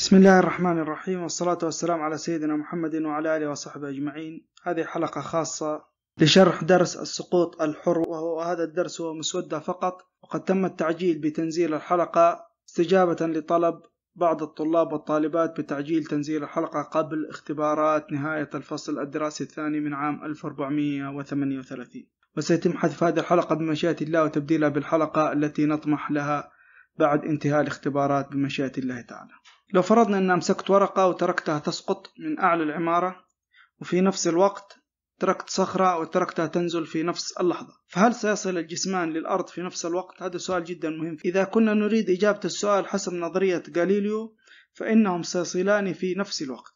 بسم الله الرحمن الرحيم والصلاة والسلام على سيدنا محمد وعلى آله وصحبه أجمعين هذه حلقة خاصة لشرح درس السقوط الحر وهو هذا الدرس هو مسودة فقط وقد تم التعجيل بتنزيل الحلقة استجابة لطلب بعض الطلاب والطالبات بتعجيل تنزيل الحلقة قبل اختبارات نهاية الفصل الدراسي الثاني من عام 1438 وسيتم حذف هذه الحلقة بمشيئة الله وتبديلها بالحلقة التي نطمح لها بعد انتهاء الاختبارات بمشيئة الله تعالى لو فرضنا أن أمسكت ورقة وتركتها تسقط من أعلى العمارة وفي نفس الوقت تركت صخرة وتركتها تنزل في نفس اللحظة فهل سيصل الجسمان للأرض في نفس الوقت؟ هذا سؤال جدا مهم إذا كنا نريد إجابة السؤال حسب نظرية غاليليو فإنهم سيصلان في نفس الوقت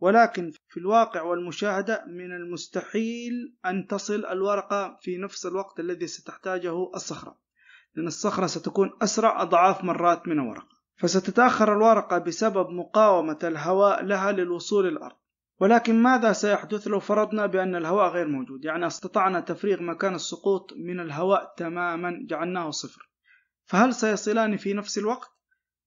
ولكن في الواقع والمشاهدة من المستحيل أن تصل الورقة في نفس الوقت الذي ستحتاجه الصخرة لأن الصخرة ستكون أسرع أضعاف مرات من الورقة فستتأخر الورقة بسبب مقاومة الهواء لها للوصول الأرض ولكن ماذا سيحدث لو فرضنا بأن الهواء غير موجود يعني استطعنا تفريغ مكان السقوط من الهواء تماما جعلناه صفر فهل سيصلان في نفس الوقت؟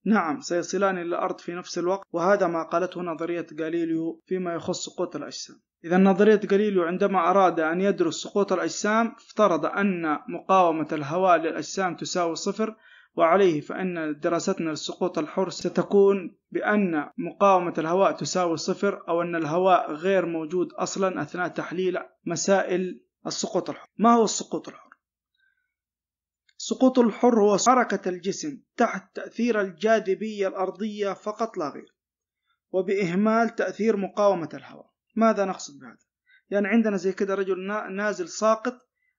نعم سيصلان إلى الأرض في نفس الوقت وهذا ما قالته نظرية غاليليو فيما يخص سقوط الأجسام إذا نظرية غاليليو عندما أراد أن يدرس سقوط الأجسام افترض أن مقاومة الهواء للأجسام تساوي صفر وعليه فإن دراستنا لسقوط الحر ستكون بأن مقاومة الهواء تساوي صفر أو أن الهواء غير موجود أصلا أثناء تحليل مسائل السقوط الحر ما هو السقوط الحر؟ سقوط الحر هو حركة الجسم تحت تأثير الجاذبية الأرضية فقط لا غير وبإهمال تأثير مقاومة الهواء ماذا نقصد بهذا؟ يعني عندنا زي كده رجل نازل ساقط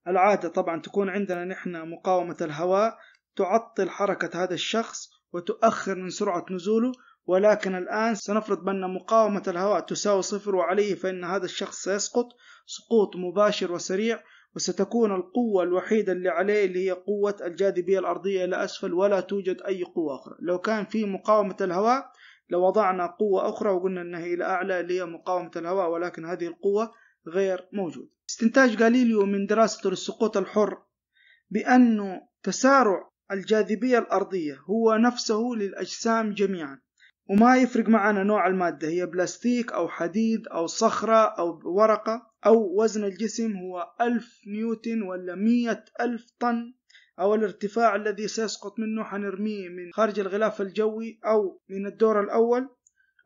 العادة طبعا تكون عندنا نحن مقاومة الهواء تعطل حركة هذا الشخص وتؤخر من سرعة نزوله ولكن الآن سنفرض بأن مقاومة الهواء تساوي صفر وعليه فإن هذا الشخص سيسقط سقوط مباشر وسريع وستكون القوة الوحيدة اللي عليه اللي هي قوة الجاذبية الأرضية إلى أسفل ولا توجد أي قوة أخرى لو كان في مقاومة الهواء لوضعنا وضعنا قوة أخرى وقلنا أنها إلى أعلى اللي هي مقاومة الهواء ولكن هذه القوة غير موجودة استنتاج غاليليو من دراسته للسقوط الحر بأنه تسارع الجاذبية الأرضية هو نفسه للأجسام جميعا وما يفرق معنا نوع المادة هي بلاستيك أو حديد أو صخرة أو ورقة أو وزن الجسم هو ألف نيوتن ولا مية ألف طن أو الارتفاع الذي سيسقط منه حنرميه من خارج الغلاف الجوي أو من الدور الأول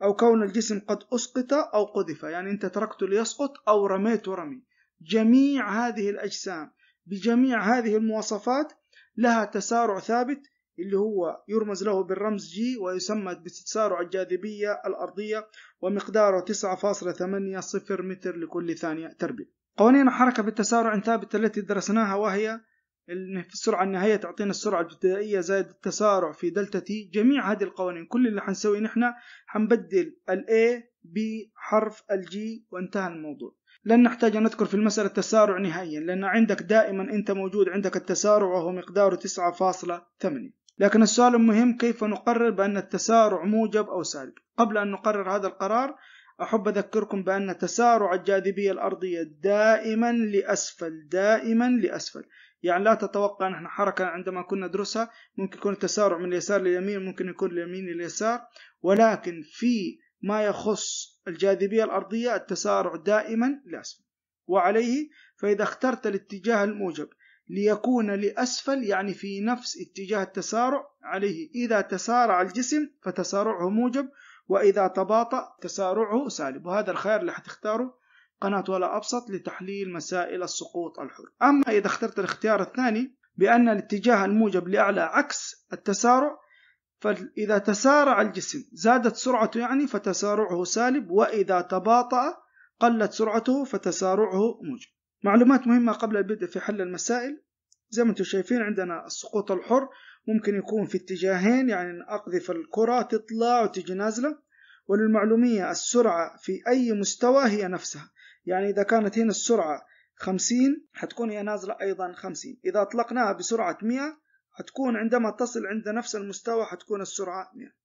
أو كون الجسم قد أسقط أو قذف يعني أنت تركته ليسقط أو رميته رمي جميع هذه الأجسام بجميع هذه المواصفات لها تسارع ثابت اللي هو يرمز له بالرمز جي ويسمى بتسارع الجاذبية الأرضية ومقداره 9.80 متر لكل ثانية تربيع قوانين الحركة بالتسارع الثابت التي درسناها وهي في السرعة النهائية تعطينا السرعة الابتدائية زائد التسارع في دلتا تي جميع هذه القوانين كل اللي حنسويه نحن حنبدل ال A بحرف الجي وانتهى الموضوع لن نحتاج أن نذكر في المسألة التسارع نهائيا لأن عندك دائما أنت موجود عندك التسارع وهو مقداره 9.8 لكن السؤال المهم كيف نقرر بأن التسارع موجب أو سالب قبل أن نقرر هذا القرار أحب أذكركم بأن تسارع الجاذبية الأرضية دائما لأسفل دائما لأسفل يعني لا تتوقع نحن حركة عندما كنا ندرسها ممكن يكون التسارع من اليسار لليمين ممكن يكون اليمين لليسار ولكن في ما يخص الجاذبية الأرضية التسارع دائما لأسفل وعليه فإذا اخترت الاتجاه الموجب ليكون لأسفل يعني في نفس اتجاه التسارع عليه إذا تسارع الجسم فتسارعه موجب وإذا تباطأ تسارعه سالب وهذا الخيار اللي حتختاره قناة ولا أبسط لتحليل مسائل السقوط الحر أما إذا اخترت الاختيار الثاني بأن الاتجاه الموجب لأعلى عكس التسارع فإذا تسارع الجسم زادت سرعته يعني فتسارعه سالب وإذا تباطأ قلت سرعته فتسارعه موجب معلومات مهمة قبل البدء في حل المسائل زي ما انتم شايفين عندنا السقوط الحر ممكن يكون في اتجاهين يعني ان اقذف الكرة تطلع وتجي نازلة وللمعلومية السرعة في اي مستوى هي نفسها يعني اذا كانت هنا السرعة 50 حتكون هي نازلة ايضا 50 اذا اطلقناها بسرعة 100 حتكون عندما تصل عند نفس المستوى حتكون السرعة 100 يعني.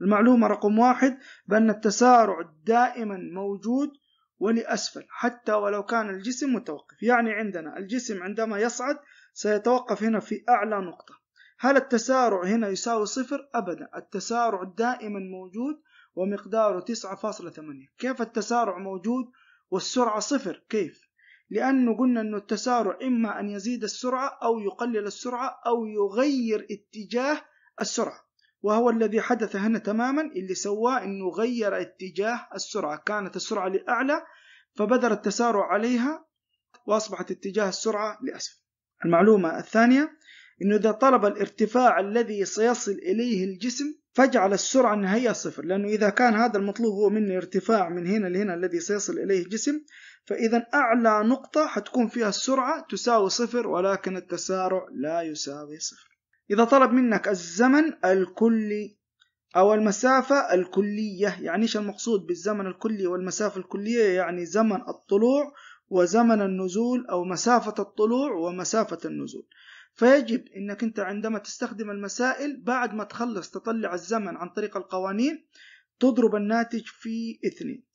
المعلومة رقم واحد بأن التسارع دائما موجود ولأسفل حتى ولو كان الجسم متوقف يعني عندنا الجسم عندما يصعد سيتوقف هنا في أعلى نقطة هل التسارع هنا يساوي صفر؟ أبدا التسارع دائما موجود ومقداره 9.8 كيف التسارع موجود والسرعة صفر كيف؟ لأنه قلنا أنه التسارع إما أن يزيد السرعة أو يقلل السرعة أو يغير اتجاه السرعة وهو الذي حدث هنا تماما اللي سواه أنه غير اتجاه السرعة كانت السرعة لأعلى فبدر التسارع عليها وأصبحت اتجاه السرعة لأسفل المعلومة الثانية أنه إذا طلب الارتفاع الذي سيصل إليه الجسم فاجعل السرعة النهائية صفر لأنه إذا كان هذا المطلوب هو مني ارتفاع من هنا لهنا الذي سيصل إليه الجسم فإذا أعلى نقطة حتكون فيها السرعة تساوي صفر ولكن التسارع لا يساوي صفر إذا طلب منك الزمن الكلي أو المسافة الكلية يعني إيش المقصود بالزمن الكلي والمسافة الكلية يعني زمن الطلوع وزمن النزول أو مسافة الطلوع ومسافة النزول فيجب انك انت عندما تستخدم المسائل بعد ما تخلص تطلع الزمن عن طريق القوانين تضرب الناتج في اثنين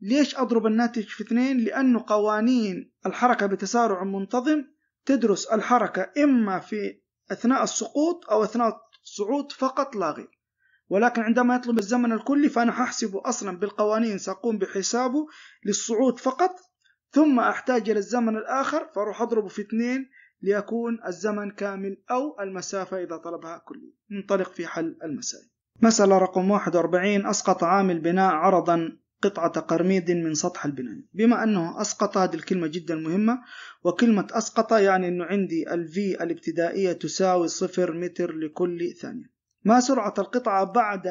ليش أضرب الناتج في اثنين؟ لأنه قوانين الحركة بتسارع منتظم تدرس الحركة إما في أثناء السقوط أو أثناء الصعود فقط لا غير ولكن عندما يطلب الزمن الكلي فأنا هحسبه أصلا بالقوانين سأقوم بحسابه للصعود فقط ثم أحتاج إلى الزمن الآخر فأروح أضربه في اثنين ليكون الزمن كامل أو المسافة إذا طلبها كلي ننطلق في حل المسائل مسألة رقم 41 أسقط عامل بناء عرضا قطعة قرميد من سطح البنان بما أنه أسقط هذه الكلمة جدا مهمة وكلمة أسقط يعني أنه عندي الـ V الابتدائية تساوي صفر متر لكل ثانية ما سرعة القطعة بعد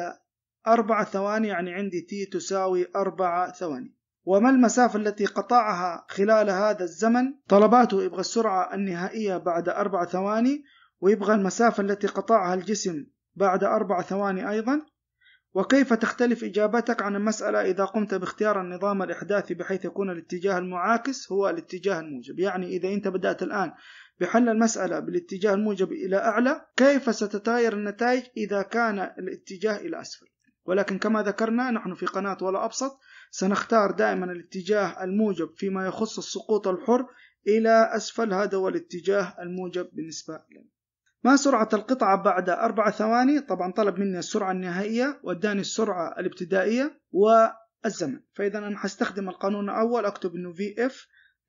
أربع ثواني يعني عندي T تساوي أربع ثواني وما المسافة التي قطعها خلال هذا الزمن طلباته يبغى السرعة النهائية بعد أربع ثواني ويبغى المسافة التي قطعها الجسم بعد أربع ثواني أيضا وكيف تختلف إجابتك عن المسألة إذا قمت باختيار النظام الإحداثي بحيث يكون الاتجاه المعاكس هو الاتجاه الموجب يعني إذا أنت بدأت الآن بحل المسألة بالاتجاه الموجب إلى أعلى كيف ستتغير النتائج إذا كان الاتجاه إلى أسفل ولكن كما ذكرنا نحن في قناة ولا أبسط سنختار دائما الاتجاه الموجب فيما يخص السقوط الحر إلى أسفل هذا هو الاتجاه الموجب بالنسبة لنا ما سرعة القطعة بعد أربع ثواني طبعا طلب مني السرعة النهائية واداني السرعة الابتدائية والزمن فإذا أنا هستخدم القانون الأول أكتب إنه VF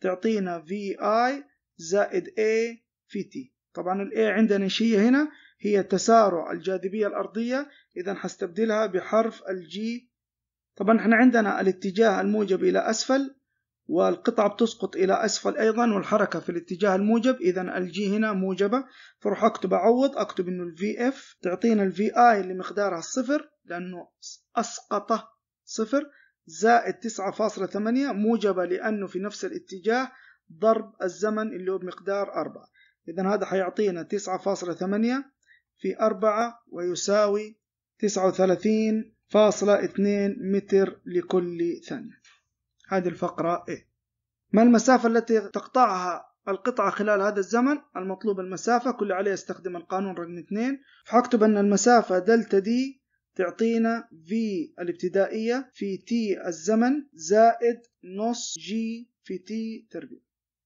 تعطينا VI زائد A في T طبعا الـ A عندنا شيء هنا هي تسارع الجاذبية الأرضية إذا هستبدلها بحرف الجي طبعا احنا عندنا الاتجاه الموجب إلى أسفل والقطعة بتسقط إلى أسفل أيضا والحركة في الاتجاه الموجب إذا الجي هنا موجبة فروح أكتب أعوض أكتب إنه الفي إف تعطينا الفي آي اللي مقدارها صفر لأنه أسقط صفر زائد 9.8 موجبة لأنه في نفس الاتجاه ضرب الزمن اللي هو بمقدار 4 إذا هذا حيعطينا 9.8 في 4 ويساوي 39.2 متر لكل ثانية هذه الفقرة A ما المسافة التي تقطعها القطعة خلال هذا الزمن المطلوب المسافة كل عليه استخدم القانون رقم 2 فحكتب أن المسافة دلتا دي تعطينا V الابتدائية في T الزمن زائد نص G في T تربيع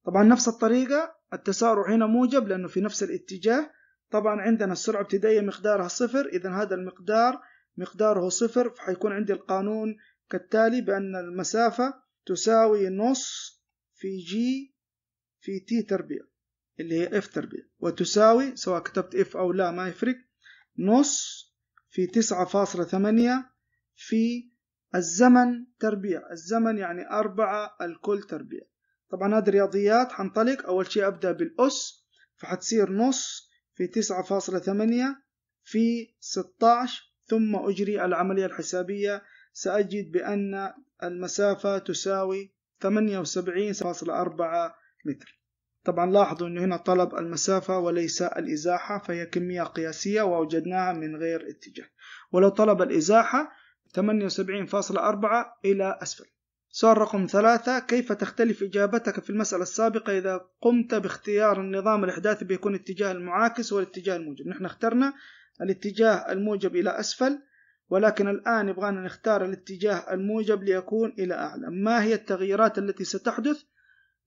طبعا نفس الطريقة التسارع هنا موجب لأنه في نفس الاتجاه طبعا عندنا السرعة الابتدائية مقدارها صفر إذا هذا المقدار مقداره صفر فحيكون عندي القانون كالتالي بأن المسافة تساوي نص في جي في تي تربيع اللي هي اف تربيع وتساوي سواء كتبت اف او لا ما يفرق نص في تسعة فاصلة ثمانية في الزمن تربيع الزمن يعني أربعة الكل تربيع طبعا هذه الرياضيات حنطلق أول شيء أبدأ بالأس فحتصير نص في تسعة فاصلة ثمانية في ستاش ثم أجري العملية الحسابية سأجد بأن المسافة تساوي 78.4 متر طبعا لاحظوا أنه هنا طلب المسافة وليس الإزاحة فهي كمية قياسية وأوجدناها من غير اتجاه ولو طلب الإزاحة 78.4 إلى أسفل سؤال رقم ثلاثة كيف تختلف إجابتك في المسألة السابقة إذا قمت باختيار النظام الإحداثي بيكون اتجاه المعاكس والاتجاه الموجب نحن اخترنا الاتجاه الموجب إلى أسفل ولكن الآن يبغانا نختار الاتجاه الموجب ليكون إلى أعلى ما هي التغييرات التي ستحدث؟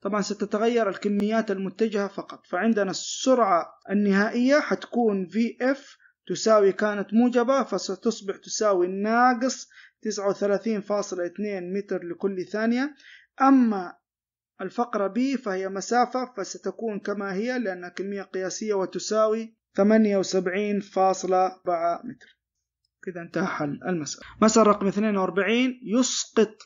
طبعا ستتغير الكميات المتجهة فقط فعندنا السرعة النهائية حتكون VF تساوي كانت موجبة فستصبح تساوي ناقص 39.2 متر لكل ثانية أما الفقرة B فهي مسافة فستكون كما هي لأنها كمية قياسية وتساوي 78.4 متر كذا انتهى حل المسألة مسألة رقم 42 يسقط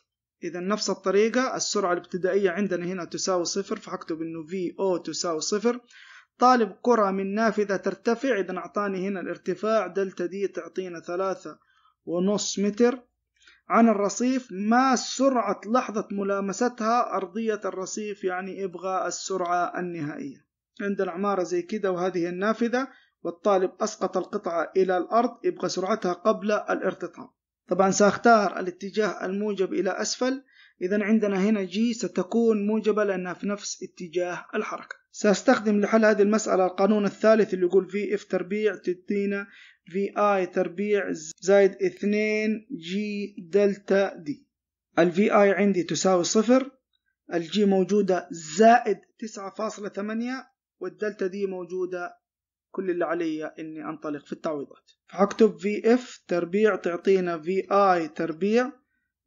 إذا نفس الطريقة السرعة الابتدائية عندنا هنا تساوي صفر فهكتب إنه في أو تساوي صفر طالب كرة من نافذة ترتفع إذا أعطاني هنا الارتفاع دلتا دي تعطينا ثلاثة ونص متر عن الرصيف ما سرعة لحظة ملامستها أرضية الرصيف يعني إبغى السرعة النهائية عندنا عمارة زي كده وهذه النافذة والطالب أسقط القطعة إلى الأرض يبقى سرعتها قبل الارتطام طبعا سأختار الاتجاه الموجب إلى أسفل إذا عندنا هنا جي ستكون موجبة لأنها في نفس اتجاه الحركة سأستخدم لحل هذه المسألة القانون الثالث اللي يقول في اف تربيع تدينا في اي تربيع زائد 2 جي دلتا دي الفي اي عندي تساوي صفر الجي موجودة زائد 9.8 والدلتا دي موجودة كل اللي علي اني انطلق في التعويضات فحكتب في اف تربيع تعطينا في اي تربيع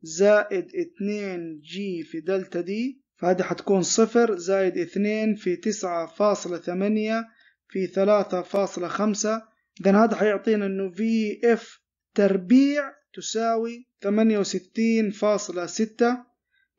زائد 2 جي في دلتا دي فهذه حتكون صفر زائد 2 في 9.8 في 3.5 اذا هذا حيعطينا انه في اف تربيع تساوي 68.6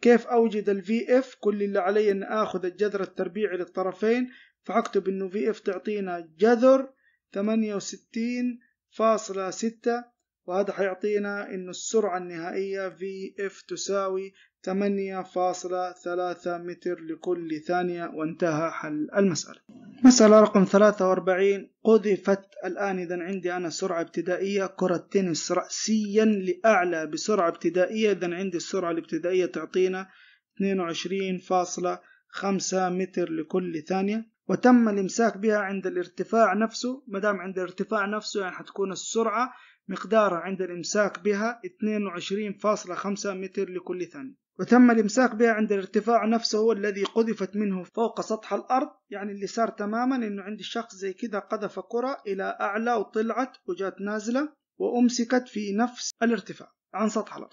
كيف اوجد الفي اف كل اللي علي ان اخذ الجذر التربيعي للطرفين فأكتب إنه في إف تعطينا جذر ثمانية وستين فاصلة ستة وهذا حيعطينا إنه السرعة النهائية في إف تساوي ثمانية فاصلة ثلاثة متر لكل ثانية وانتهى حل المسألة مسألة رقم ثلاثة وأربعين قذفت الآن إذا عندي أنا سرعة ابتدائية كرة تنس رأسيا لأعلى بسرعة ابتدائية إذا عندي السرعة الابتدائية تعطينا 22.5 متر لكل ثانية وتم الإمساك بها عند الارتفاع نفسه ما دام عند الارتفاع نفسه يعني حتكون السرعة مقدارها عند الإمساك بها 22.5 متر لكل ثانية وتم الإمساك بها عند الارتفاع نفسه هو الذي قذفت منه فوق سطح الأرض يعني اللي صار تماما إنه عند الشخص زي كده قذف كرة إلى أعلى وطلعت وجات نازلة وأمسكت في نفس الارتفاع عن سطح الأرض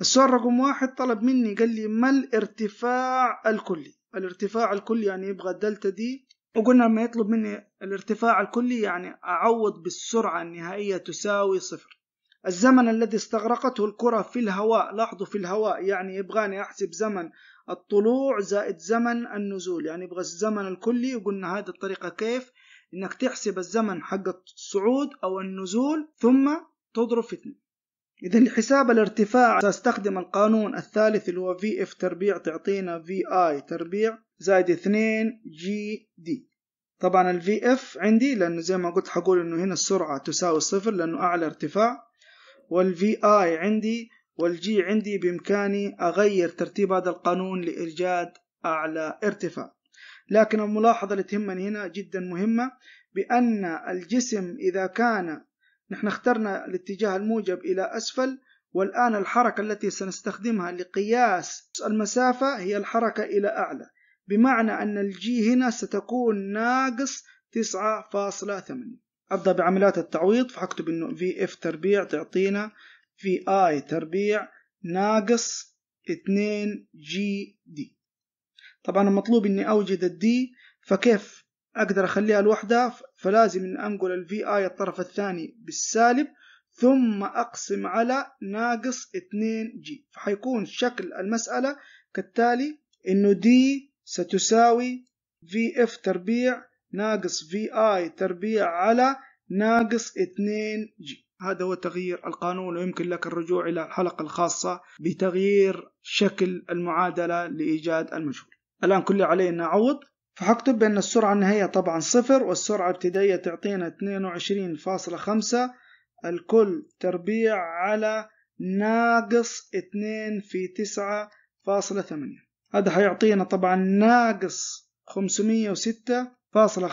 السؤال رقم واحد طلب مني قال لي ما الارتفاع الكلي الارتفاع الكلي يعني يبغى الدلتا دي وقلنا لما يطلب مني الارتفاع الكلي يعني أعوض بالسرعة النهائية تساوي صفر الزمن الذي استغرقته الكرة في الهواء لاحظوا في الهواء يعني يبغاني أحسب زمن الطلوع زائد زمن النزول يعني يبغى الزمن الكلي وقلنا هذه الطريقة كيف إنك تحسب الزمن حق الصعود أو النزول ثم تضرب في اثنين إذا لحساب الارتفاع سأستخدم القانون الثالث اللي هو اف تربيع تعطينا اي تربيع زائد 2 جي دي طبعا ال اف عندي لأنه زي ما قلت حقول إنه هنا السرعة تساوي صفر لأنه أعلى ارتفاع وال اي عندي والجي عندي بإمكاني أغير ترتيب هذا القانون لإيجاد أعلى ارتفاع لكن الملاحظة اللي تهمني هنا جدا مهمة بأن الجسم إذا كان نحن اخترنا الاتجاه الموجب إلى أسفل والآن الحركة التي سنستخدمها لقياس المسافة هي الحركة إلى أعلى بمعنى أن الجي هنا ستكون ناقص 9.8 أبدأ بعمليات التعويض فأكتب أنه في اف تربيع تعطينا في اي تربيع ناقص 2 جي دي طبعا المطلوب أني أوجد الدي فكيف أقدر أخليها لوحدها فلازم ان انقل الفي اي الطرف الثاني بالسالب ثم اقسم على ناقص 2 جي فحيكون شكل المسألة كالتالي انه دي ستساوي في اف تربيع ناقص في اي تربيع على ناقص 2 جي هذا هو تغيير القانون ويمكن لك الرجوع إلى الحلقة الخاصة بتغيير شكل المعادلة لإيجاد المجهول الآن كل علينا نعوض فهكتب بأن السرعة النهائية طبعا صفر والسرعة الابتدائية تعطينا 22.5 الكل تربيع على ناقص 2 في 9.8 هذا هيعطينا طبعا ناقص 506.25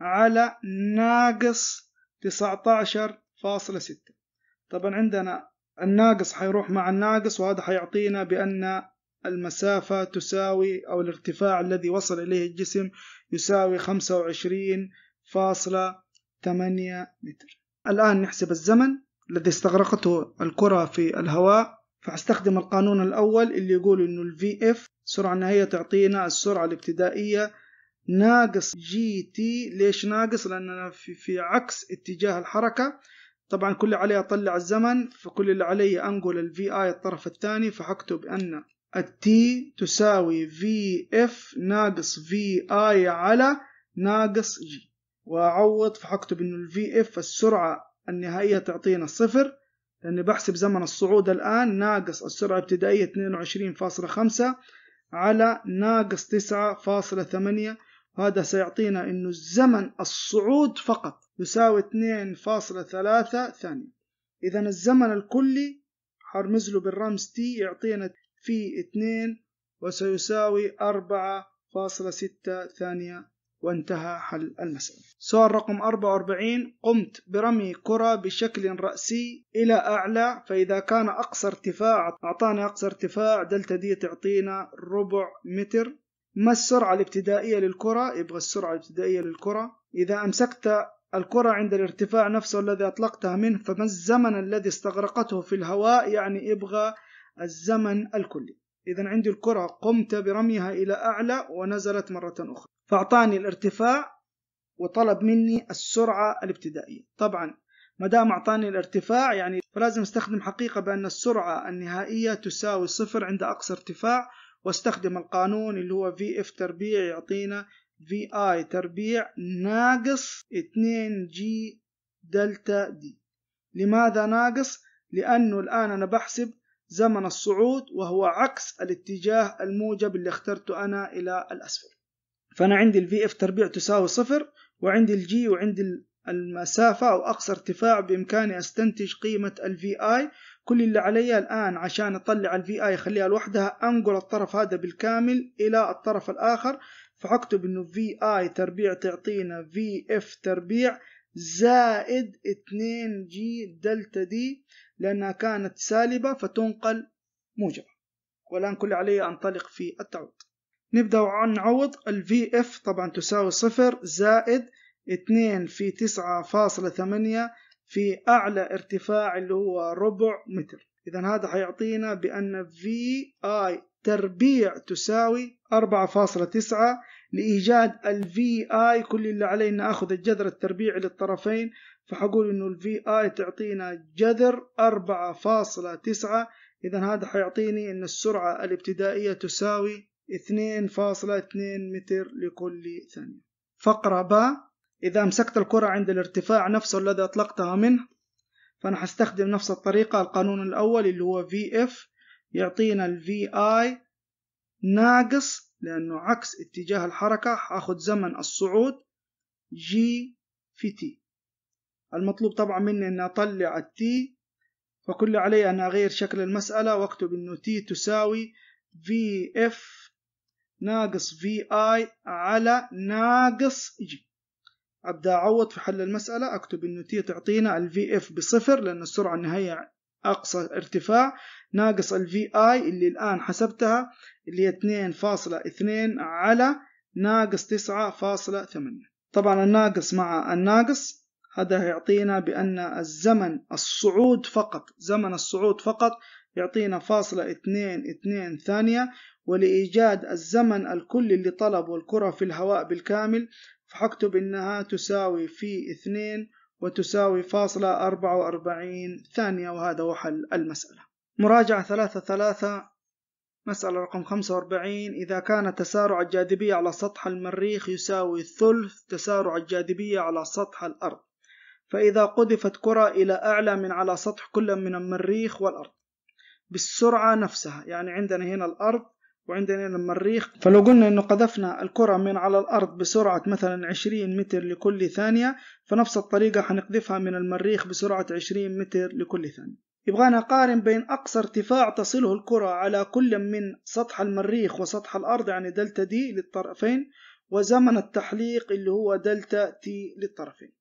على ناقص 19.6 طبعا عندنا الناقص حيروح مع الناقص وهذا حيعطينا بأن المسافة تساوي أو الارتفاع الذي وصل إليه الجسم يساوي 25.8 متر الآن نحسب الزمن الذي استغرقته الكرة في الهواء فهستخدم القانون الأول اللي يقول إنه الـ VF سرعة النهائية تعطينا السرعة الابتدائية ناقص جي تي ليش ناقص لأننا في, في عكس اتجاه الحركة طبعا كل اللي علي أطلع الزمن فكل اللي علي أنقل ال VI الطرف الثاني فحكتب أن التي تساوي في اف ناقص في اي على ناقص جي واعوض فحكتب انه الفي اف السرعة النهائية تعطينا صفر لاني بحسب زمن الصعود الان ناقص السرعة الابتدائية 22.5 على ناقص 9.8 وهذا سيعطينا انه الزمن الصعود فقط يساوي 2.3 ثانية اذا الزمن الكلي حرمز له بالرمز تي يعطينا في 2 وسيساوي 4.6 ثانية وانتهى حل المسألة سؤال رقم 44 قمت برمي كرة بشكل رأسي إلى أعلى فإذا كان أقصى ارتفاع أعطاني أقصى ارتفاع دلتا دي تعطينا ربع متر ما السرعة الابتدائية للكرة يبغى السرعة الابتدائية للكرة إذا أمسكت الكرة عند الارتفاع نفسه الذي أطلقتها منه فما الزمن الذي استغرقته في الهواء يعني يبغى الزمن الكلي إذا عندي الكرة قمت برميها إلى أعلى ونزلت مرة أخرى فأعطاني الارتفاع وطلب مني السرعة الابتدائية طبعا ما دام أعطاني الارتفاع يعني فلازم استخدم حقيقة بأن السرعة النهائية تساوي صفر عند أقصى ارتفاع واستخدم القانون اللي هو VF تربيع يعطينا VI تربيع ناقص 2G دلتا دي لماذا ناقص؟ لأنه الآن أنا بحسب زمن الصعود وهو عكس الاتجاه الموجب اللي اخترته أنا إلى الأسفل فأنا عندي الفي اف تربيع تساوي صفر وعندي الجي وعندي المسافة أو أقصى ارتفاع بإمكاني أستنتج قيمة الفي اي كل اللي علي الآن عشان أطلع الفي اي أخليها لوحدها أنقل الطرف هذا بالكامل إلى الطرف الآخر فاكتب إنه في اي تربيع تعطينا في اف تربيع زائد 2 جي دلتا دي لأنها كانت سالبة فتنقل موجبة والآن كل علي أنطلق في التعويض نبدأ عوض ال VF طبعا تساوي صفر زائد 2 في 9.8 في أعلى ارتفاع اللي هو ربع متر إذا هذا حيعطينا بأن VI تربيع تساوي 4.9 لإيجاد ال VI كل اللي علينا أخذ الجذر التربيعي للطرفين فحقول انه الفي اي تعطينا جذر 4.9 اذا هذا حيعطيني ان السرعة الابتدائية تساوي 2.2 متر لكل ثانية فقرة با اذا مسكت الكرة عند الارتفاع نفسه الذي اطلقتها منه فانا هستخدم نفس الطريقة القانون الاول اللي هو في اف يعطينا الفي اي ناقص لانه عكس اتجاه الحركة هاخد زمن الصعود جي في تي المطلوب طبعا مني أن أطلع التي فكل علي أن أغير شكل المسألة وأكتب أنه تي تساوي في اف ناقص في اي على ناقص جي أبدأ أعوض في حل المسألة أكتب أنه تي تعطينا الفي اف بصفر لأن السرعة النهائية أقصى ارتفاع ناقص الفي اي اللي الآن حسبتها اللي هي 2.2 على ناقص 9.8 طبعا الناقص مع الناقص هذا يعطينا بأن الزمن الصعود فقط زمن الصعود فقط يعطينا فاصلة اثنين اثنين ثانية ولإيجاد الزمن الكلي طلب والكرة في الهواء بالكامل فحكتب إنها تساوي في اثنين وتساوي فاصلة أربعة وأربعين ثانية وهذا هو حل المسألة مراجعة ثلاثة ثلاثة مسألة رقم 45 إذا كان تسارع الجاذبية على سطح المريخ يساوي ثلث تسارع الجاذبية على سطح الأرض فإذا قذفت كرة إلى أعلى من على سطح كل من المريخ والأرض بالسرعة نفسها يعني عندنا هنا الأرض وعندنا هنا المريخ فلو قلنا إنه قذفنا الكرة من على الأرض بسرعة مثلا 20 متر لكل ثانية فنفس الطريقة حنقذفها من المريخ بسرعة 20 متر لكل ثانية يبغانا أقارن بين أقصى ارتفاع تصله الكرة على كل من سطح المريخ وسطح الأرض يعني دلتا دي للطرفين وزمن التحليق اللي هو دلتا تي للطرفين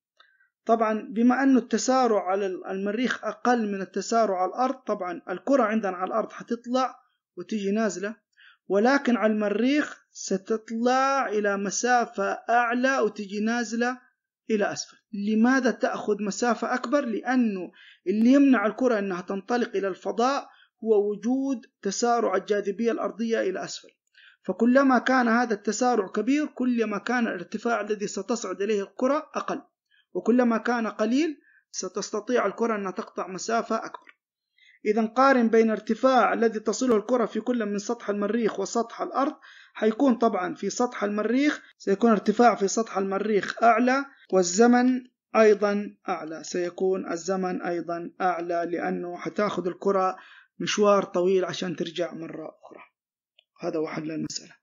طبعا بما أنه التسارع على المريخ أقل من التسارع على الأرض طبعا الكرة عندنا على الأرض حتطلع وتيجي نازلة ولكن على المريخ ستطلع إلى مسافة أعلى وتجي نازلة إلى أسفل لماذا تأخذ مسافة أكبر؟ لأنه اللي يمنع الكرة أنها تنطلق إلى الفضاء هو وجود تسارع الجاذبية الأرضية إلى أسفل فكلما كان هذا التسارع كبير كلما كان الارتفاع الذي ستصعد إليه الكرة أقل وكلما كان قليل ستستطيع الكرة أن تقطع مسافة أكبر إذا قارن بين ارتفاع الذي تصله الكرة في كل من سطح المريخ وسطح الأرض حيكون طبعا في سطح المريخ سيكون ارتفاع في سطح المريخ أعلى والزمن أيضا أعلى سيكون الزمن أيضا أعلى لأنه حتاخذ الكرة مشوار طويل عشان ترجع مرة أخرى هذا هو حل المسألة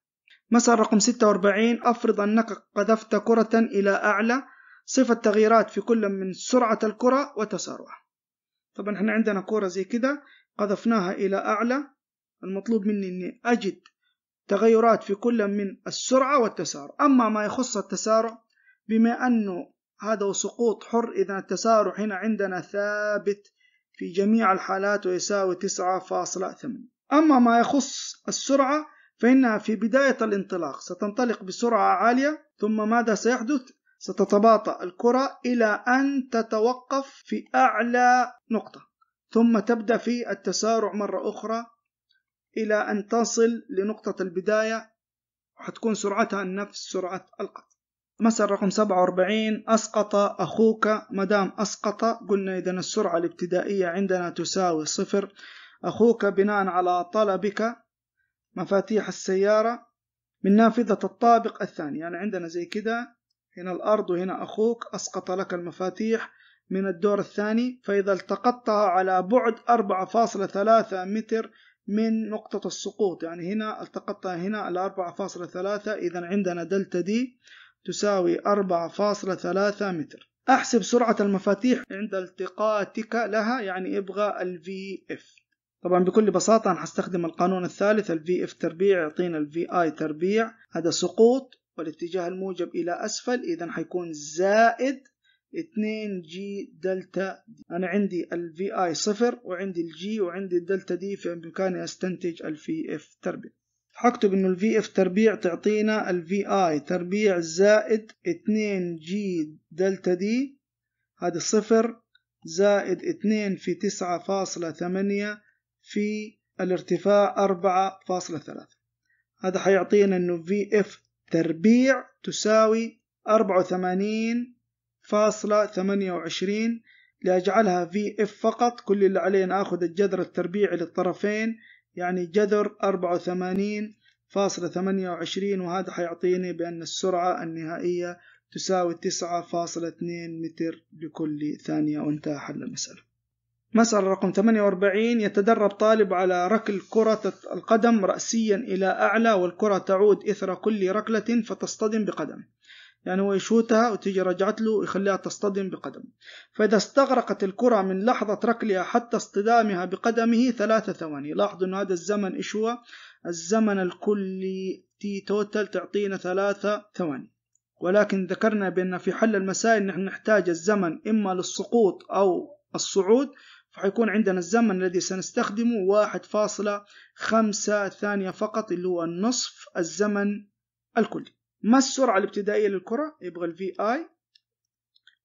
مسألة رقم 46 أفرض أنك قذفت كرة إلى أعلى صفة تغييرات في كل من سرعة الكرة وتسارعها طبعا احنا عندنا كرة زي كده قذفناها إلى أعلى المطلوب مني أني أجد تغيرات في كل من السرعة والتسارع أما ما يخص التسارع بما أنه هذا سقوط حر إذا التسارع هنا عندنا ثابت في جميع الحالات ويساوي تسعة فاصلة ثمانية أما ما يخص السرعة فإنها في بداية الانطلاق ستنطلق بسرعة عالية ثم ماذا سيحدث؟ ستتباطأ الكرة إلى أن تتوقف في أعلى نقطة ثم تبدأ في التسارع مرة أخرى إلى أن تصل لنقطة البداية وحتكون سرعتها نفس سرعة القط مسألة رقم 47 أسقط أخوك مدام أسقط قلنا إذا السرعة الابتدائية عندنا تساوي صفر أخوك بناء على طلبك مفاتيح السيارة من نافذة الطابق الثاني يعني عندنا زي كده هنا الأرض وهنا أخوك أسقط لك المفاتيح من الدور الثاني فإذا التقطتها على بعد 4.3 متر من نقطة السقوط يعني هنا التقطتها هنا على 4.3 إذا عندنا دلتا دي تساوي 4.3 متر أحسب سرعة المفاتيح عند التقاطك لها يعني ابغى ال VF طبعا بكل بساطة أنا هستخدم القانون الثالث ال VF تربيع يعطينا ال VI تربيع هذا سقوط والاتجاه الموجب إلى أسفل إذا حيكون زائد 2 جي دلتا دي. أنا عندي في آي صفر وعندي جي وعندي الدلتا دي فبإمكاني أستنتج في إف تربيع حكتب إنه في إف تربيع تعطينا في آي تربيع زائد 2 جي دلتا دي هذا صفر زائد 2 في 9.8 في الارتفاع 4.3 هذا حيعطينا إنه في إف تربيع تساوي 84.28 لأجعلها في اف فقط كل اللي علينا آخذ الجذر التربيعي للطرفين يعني جذر 84.28 وهذا حيعطيني بأن السرعة النهائية تساوي 9.2 متر لكل ثانية وانتهى حل المسألة مسألة رقم 48 يتدرب طالب على ركل كرة القدم رأسيا إلى أعلى والكرة تعود إثر كل ركلة فتصطدم بقدم يعني هو يشوتها وتجي رجعت له ويخليها تصطدم بقدم فإذا استغرقت الكرة من لحظة ركلها حتى اصطدامها بقدمه ثلاثة ثواني لاحظوا أن هذا الزمن إيش هو الزمن الكلي تي توتال تعطينا ثلاثة ثواني ولكن ذكرنا بأن في حل المسائل نحن نحتاج الزمن إما للسقوط أو الصعود فحيكون عندنا الزمن الذي سنستخدمه 1.5 ثانية فقط اللي هو نصف الزمن الكلي ما السرعة الابتدائية للكرة يبغى الفي اي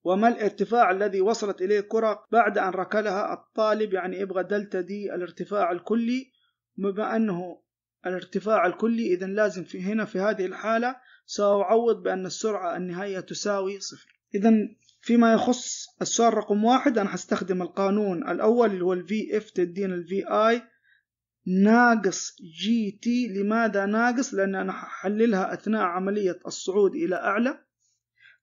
وما الارتفاع الذي وصلت إليه الكرة بعد أن ركلها الطالب يعني يبغى دلتا دي الارتفاع الكلي بما أنه الارتفاع الكلي إذا لازم في هنا في هذه الحالة سأعوض بأن السرعة النهائية تساوي صفر إذا فيما يخص السؤال رقم واحد أنا هستخدم القانون الأول اللي هو الـ اف تدينا الـ اي ناقص GT تي لماذا ناقص لأن أنا هحللها أثناء عملية الصعود إلى أعلى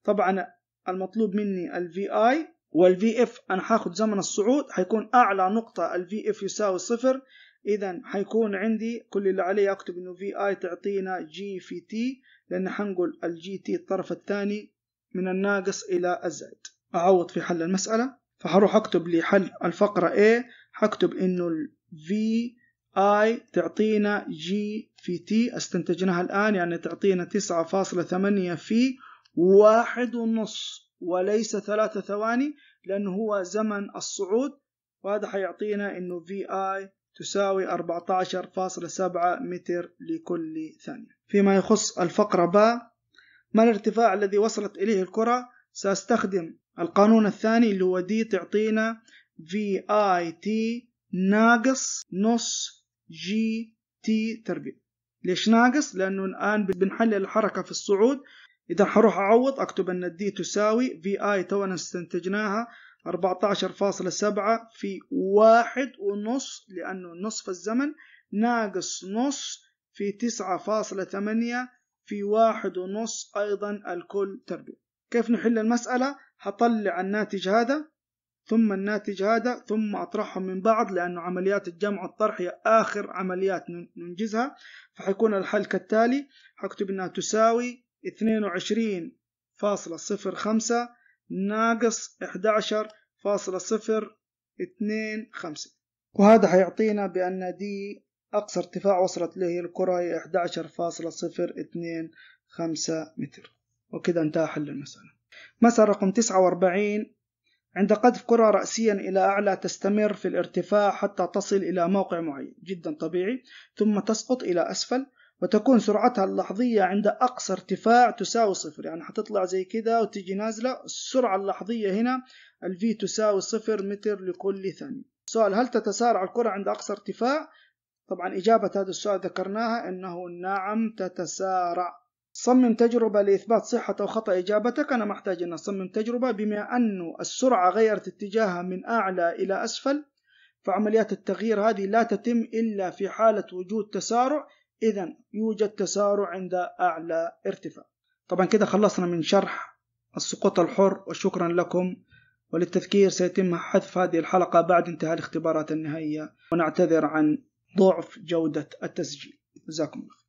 طبعا المطلوب مني الـ اي والـ اف أنا هاخد زمن الصعود هيكون أعلى نقطة الـ اف يساوي صفر إذا هيكون عندي كل اللي علي أكتب إنه VI اي تعطينا G في تي لأن هنقل الجي تي الطرف الثاني من الناقص إلى الزائد أعوض في حل المسألة فهروح أكتب لحل الفقرة A هكتب إنه ال VI تعطينا G في T استنتجناها الآن يعني تعطينا 9.8 في واحد ونص وليس ثلاثة ثواني لأنه هو زمن الصعود وهذا حيعطينا إنه في آي تساوي 14.7 متر لكل ثانية فيما يخص الفقرة باء ما الارتفاع الذي وصلت إليه الكرة سأستخدم القانون الثاني اللي هو دي تعطينا في اي تي ناقص نص جي تي تربيع ليش ناقص لأنه الآن بنحلل الحركة في الصعود إذا حروح أعوض أكتب أن دي تساوي في اي تونا استنتجناها 14.7 في واحد ونص لأنه نصف الزمن ناقص نص في 9.8 في واحد ونص أيضا الكل تربيع كيف نحل المسألة هطلع الناتج هذا ثم الناتج هذا ثم أطرحهم من بعض لأنه عمليات الجمع والطرح هي آخر عمليات ننجزها فحيكون الحل كالتالي هكتب أنها تساوي 22.05 ناقص 11.025 وهذا هيعطينا بأن دي أقصى ارتفاع وصلت له الكرة هي 11.025 متر وكذا انتهى حل المسألة مسألة رقم 49 عند قذف كرة رأسيا إلى أعلى تستمر في الارتفاع حتى تصل إلى موقع معين جدا طبيعي ثم تسقط إلى أسفل وتكون سرعتها اللحظية عند أقصى ارتفاع تساوي صفر يعني حتطلع زي كده وتجي نازلة السرعة اللحظية هنا الفي تساوي صفر متر لكل ثانية سؤال هل تتسارع الكرة عند أقصى ارتفاع طبعا إجابة هذا السؤال ذكرناها أنه نعم تتسارع صمم تجربة لإثبات صحة أو خطأ إجابتك أنا محتاج أن أصمم تجربة بما أنه السرعة غيرت اتجاهها من أعلى إلى أسفل فعمليات التغيير هذه لا تتم إلا في حالة وجود تسارع إذا يوجد تسارع عند أعلى ارتفاع طبعا كده خلصنا من شرح السقوط الحر وشكرا لكم وللتذكير سيتم حذف هذه الحلقة بعد انتهاء الاختبارات النهائية ونعتذر عن ضعف جودة التسجيل جزاكم الله